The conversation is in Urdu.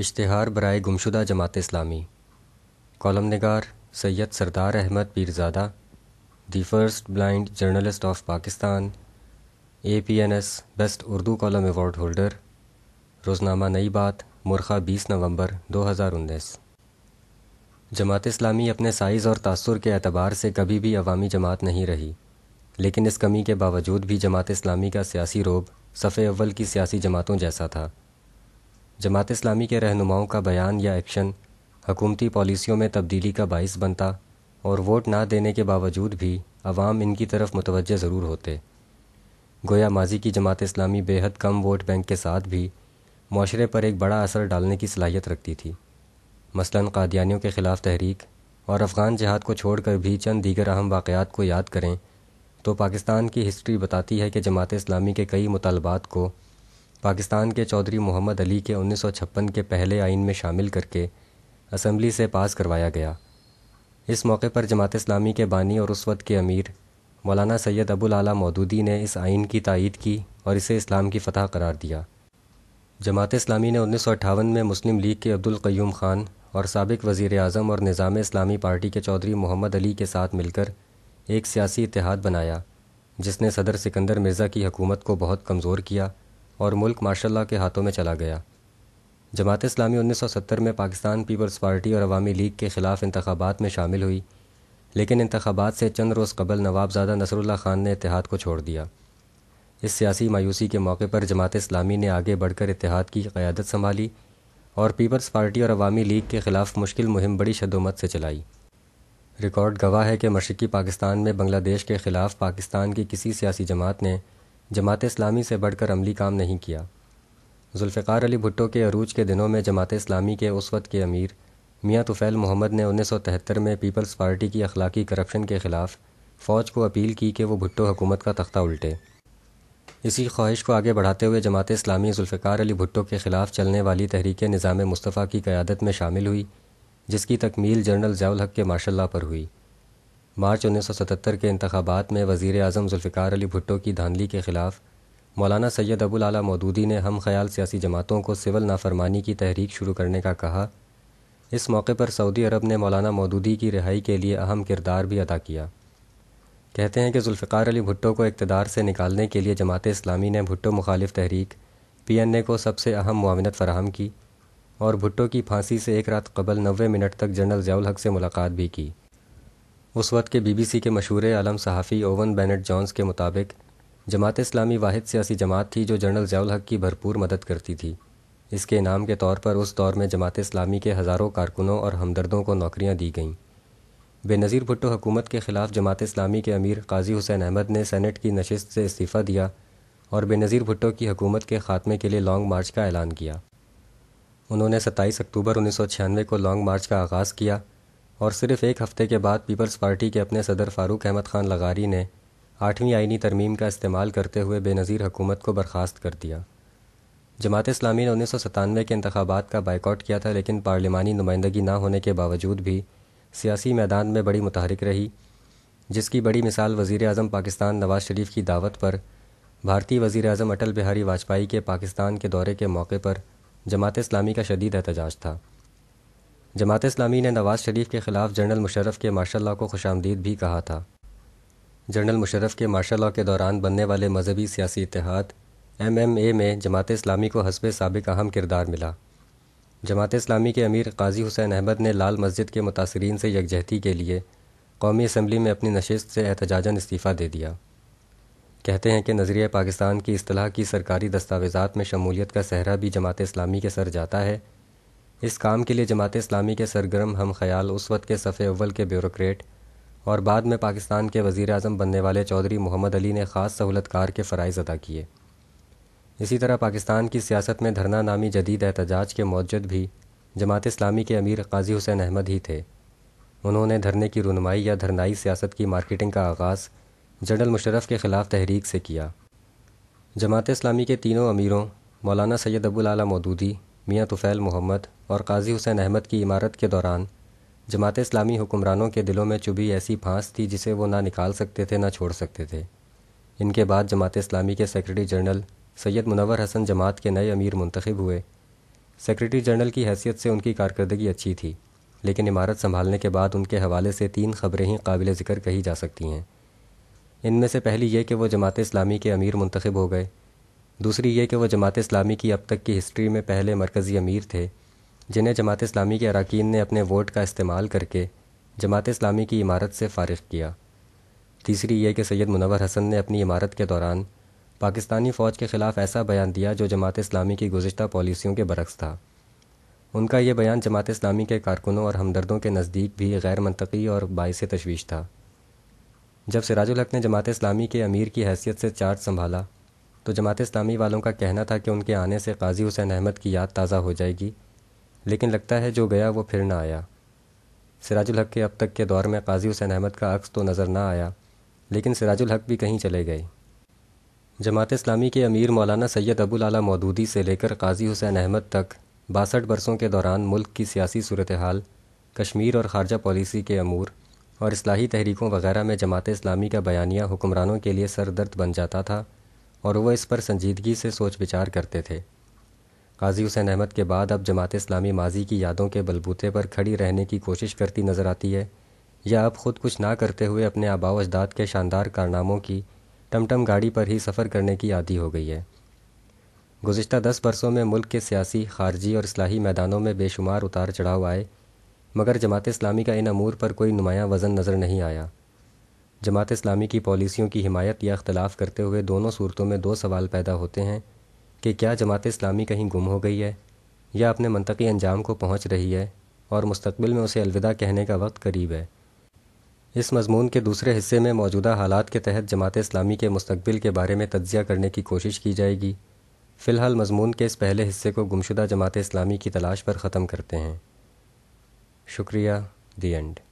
اشتہار برائے گمشدہ جماعت اسلامی کالم نگار Syed Sardar Ahmad Pirzada the first blind journalist of Pakistan A P N S best Urdu column award holder روزنامہ نئی بات مرخہ بیس نومبر دو ہزار انیس جماعت اسلامی اپنے سائز اور تاثر کے اعتبار سے کبھی بھی عوامی جماعت نہیں رہی لیکن اس کمی کے باوجود بھی جماعت اسلامی کا سیاسی روب صف اول کی سیاسی جماعتوں جیسا تھا جماعت اسلامی کے رہنماؤں کا بیان یا ایکشن حکومتی پالیسیوں میں تبدیلی کا باعث بنتا اور ووٹ نہ دینے کے باوجود بھی عوام ان کی طرف متوجہ ضرور ہوتے گویا ماضی کی جماعت اسلامی بے حد کم ووٹ بینک کے ساتھ بھی معاشرے پر ایک بڑا اثر ڈالنے کی صلاحیت رکھتی تھی مثلا قادیانیوں کے خلاف تحریک اور افغان جہاد کو چھوڑ کر بھی چند دیگر اہم واقعات کو یاد کریں تو پاکستان کی ہسٹری بتاتی ہے کہ جماعت اسلامی کے کئی مطالبات کو پاکستان کے چودھری محمد علی کے انیس سو چھپن کے پہلے آئین میں شامل کر کے اسمبلی سے پاس کروایا گیا اس موقع پر جماعت اسلامی کے بانی اور اس وقت کے امیر مولانا سید ابو العلیٰ مودودی نے اس آئین کی تائید کی اور اسے اسلام کی فتح قرار دیا جماعت اسلامی نے انیس سو اٹھاون میں مسلم لیگ کے عبد القیوم خان اور سابق وزیر اعظم اور نظام اسلامی پارٹی کے چودھری محمد علی کے ساتھ مل کر ایک سیاسی اتحاد بنایا جس نے صدر سکندر مرزا کی حکومت کو بہت کمزور کیا اور ملک ماشاءاللہ کے ہاتھوں میں چلا گیا جماعت اسلامی انیس سو ستر میں پاکستان پیپلز پارٹی اور عوامی لیگ کے خلاف انتخابات میں شامل ہوئی لیکن انتخابات سے چند روز قبل نواب زادہ نصر اللہ خان نے اتحاد کو چھوڑ دیا اس سیاسی مایوسی کے موقع پر جماعت اسلامی نے آگے بڑھ کر اتحاد کی قیادت سنبھالی اور پیپلز پارٹی اور عوامی لیگ کے خلاف مشکل مہم بڑی شد و مت سے چلائی ریکارڈ گواہ ہے کہ مشرقی پاکستان میں بنگلہ دیش کے خلاف پاکستان کی کسی سیاسی جماعت نے جماعت اسلامی سے بڑھ کر عملی کام نہیں کیا ذوالفقار علی بھٹو کے عروج کے دنوں میں جماعت اسلامی کے اس وقت کے امیر میاں طفیل محمد نے انیس سو تہتر میں پیپلز پارٹی کی اخلاقی کرپشن کے خلاف فوج کو اپیل کی کہ وہ بھٹو حکومت کا تختہ الٹے اسی خواہش کو آگے بڑھاتے ہوئے جماعت اسلامی ذوالفقار علی بھٹو کے خلاف چلنے والی تحریک نظام مصطفیٰ کی قیادت میں شامل ہوئی جس کی تکمیل جنرل ضیاء الحق کے ماشاء اللہ پر ہوئی مارچ انیس سو ستتر کے انتخابات میں وزیر اعظم ذوالفقار علی بھٹو کی دھاندلی کے خلاف مولانا سید ابو العلیٰ مودودی نے ہم خیال سیاسی جماعتوں کو سول نافرمانی کی تحریک شروع کرنے کا کہا اس موقع پر سعودی عرب نے مولانا مودودی کی رہائی کے لیے اہم کردار بھی ادا کیا کہتے ہیں کہ ذوالفقار علی بھٹو کو اقتدار سے نکالنے کے لیے جماعت اسلامی نے بھٹو مخالف تحریک پی این اے کو سب سے اہم معاونت فراہم کی اور بھٹو کی پھانسی سے ایک رات قبل نوے منٹ تک جنرل ضیاء الحق سے ملاقات بھی کی اس وقت کے بی بی سی کے مشہور عالم صحافی اوون بینٹ جونز کے مطابق جماعت اسلامی واحد سیاسی جماعت تھی جو جنرل ضیاء الحق کی بھرپور مدد کرتی تھی اس کے انعام کے طور پر اس دور میں جماعت اسلامی کے ہزاروں کارکنوں اور ہمدردوں کو نوکریاں دی گئیں بے نظیر بھٹو حکومت کے خلاف جماعت اسلامی کے امیر قاضی حسین احمد نے سینٹ کی نشست سے استعفیٰ دیا اور بے نظیر بھٹو کی حکومت کے خاتمے کے لیے لانگ مارچ کا اعلان کیا انہوں نے ستائیس اکتوبر انیس سو چھیانوے کو لانگ مارچ کا آغاز کیا اور صرف ایک ہفتے کے بعد پیپلز پارٹی کے اپنے صدر فاروق احمد خان لغاری نے آٹھویں آئینی ترمیم کا استعمال کرتے ہوئے بے نظیر حکومت کو برخاست کر دیا جماعت اسلامی نے انیس سو ستانوے کے انتخابات کا بائیکاٹ کیا تھا لیکن پارلیمانی نمائندگی نہ ہونے کے باوجود بھی سیاسی میدان میں بڑی متحرک رہی جس کی بڑی مثال وزیر اعظم پاکستان نواز شریف کی دعوت پر بھارتی وزیر اعظم اٹل بہاری واجپائی کے پاکستان کے دورے کے موقع پر جماعت اسلامی کا شدید احتجاج تھا جماعت اسلامی نے نواز شریف کے خلاف جنرل مشرف کے ماشاء اللہ کو خوش آمدید بھی کہا تھا جنرل مشرف کے ماشاء اللہ کے دوران بننے والے مذہبی سیاسی اتحاد ایم ایم اے میں جماعت اسلامی کو حسب سابق اہم کردار ملا جماعت اسلامی کے امیر قاضی حسین احمد نے لال مسجد کے متاثرین سے یکجہتی کے لیے قومی اسمبلی میں اپنی نشست سے احتجاجن استعفیٰ دے دیا کہتے ہیں کہ نظریہ پاکستان کی اصطلاح کی سرکاری دستاویزات میں شمولیت کا صحرا بھی جماعت اسلامی کے سر جاتا ہے اس کام کے لیے جماعت اسلامی کے سرگرم ہم خیال اس وقت کے صف اول کے بیوروکریٹ اور بعد میں پاکستان کے وزیر اعظم بننے والے چودھری محمد علی نے خاص سہولت کار کے فرائض ادا کیے اسی طرح پاکستان کی سیاست میں دھرنا نامی جدید احتجاج کے موجود بھی جماعت اسلامی کے امیر قاضی حسین احمد ہی تھے انہوں نے دھرنے کی رونمائی یا دھرنائی سیاست کی مارکیٹنگ کا آغاز جنرل مشرف کے خلاف تحریک سے کیا جماعت اسلامی کے تینوں امیروں مولانا سید ابوالعلیٰ مودودی میاں طفیل محمد اور قاضی حسین احمد کی عمارت کے دوران جماعت اسلامی حکمرانوں کے دلوں میں چبھی ایسی پھانس تھی جسے وہ نہ نکال سکتے تھے نہ چھوڑ سکتے تھے ان کے بعد جماعت اسلامی کے سیکرٹری جنرل سید منور حسن جماعت کے نئے امیر منتخب ہوئے سیکرٹری جنرل کی حیثیت سے ان کی کارکردگی اچھی تھی لیکن عمارت سنبھالنے کے بعد ان کے حوالے سے تین خبریں ہی قابل ذکر کہی جا سکتی ہیں ان میں سے پہلی یہ کہ وہ جماعت اسلامی کے امیر منتخب ہو گئے دوسری یہ کہ وہ جماعت اسلامی کی اب تک کی ہسٹری میں پہلے مرکزی امیر تھے جنہیں جماعت اسلامی کے اراکین نے اپنے ووٹ کا استعمال کر کے جماعت اسلامی کی عمارت سے فارغ کیا تیسری یہ کہ سید منور حسن نے اپنی عمارت کے دوران پاکستانی فوج کے خلاف ایسا بیان دیا جو جماعت اسلامی کی گزشتہ پالیسیوں کے برعکس تھا ان کا یہ بیان جماعت اسلامی کے کارکنوں اور ہمدردوں کے نزدیک بھی غیر منطقی اور باعث تشویش تھا جب سراج الحق نے جماعت اسلامی کے امیر کی حیثیت سے چارج سنبھالا تو جماعت اسلامی والوں کا کہنا تھا کہ ان کے آنے سے قاضی حسین احمد کی یاد تازہ ہو جائے گی لیکن لگتا ہے جو گیا وہ پھر نہ آیا سراج الحق کے اب تک کے دور میں قاضی حسین احمد کا عکس تو نظر نہ آیا لیکن سراج الحق بھی کہیں چلے گئے جماعت اسلامی کے امیر مولانا سید ابو العلیٰ مودودی سے لے کر قاضی حسین احمد تک باسٹھ برسوں کے دوران ملک کی سیاسی صورتحال کشمیر اور خارجہ پالیسی کے امور اور اصلاحی تحریکوں وغیرہ میں جماعت اسلامی کا بیانیہ حکمرانوں کے لیے سردرد بن جاتا تھا اور وہ اس پر سنجیدگی سے سوچ بچار کرتے تھے قاضی حسین احمد کے بعد اب جماعت اسلامی ماضی کی یادوں کے بلبوتے پر کھڑی رہنے کی کوشش کرتی نظر آتی ہے یا اب خود کچھ نہ کرتے ہوئے اپنے آبا و اجداد کے شاندار کارناموں کی ٹم ٹم گاڑی پر ہی سفر کرنے کی عادی ہو گئی ہے گزشتہ دس برسوں میں ملک کے سیاسی خارجی اور اصلاحی میدانوں میں بے شمار اتار چڑھاؤ آئے مگر جماعت اسلامی کا ان امور پر کوئی نمایاں وزن نظر نہیں آیا جماعت اسلامی کی پالیسیوں کی حمایت یا اختلاف کرتے ہوئے دونوں صورتوں میں دو سوال پیدا ہوتے ہیں کہ کیا جماعت اسلامی کہیں گم ہو گئی ہے یا اپنے منطقی انجام کو پہنچ رہی ہے اور مستقبل میں اسے الوداع کہنے کا وقت قریب ہے اس مضمون کے دوسرے حصے میں موجودہ حالات کے تحت جماعت اسلامی کے مستقبل کے بارے میں تجزیہ کرنے کی کوشش کی جائے گی فی الحال مضمون کے اس پہلے حصے کو گمشدہ جماعت اسلامی کی تلاش پر ختم کرتے ہیں شکریہ دی اینڈ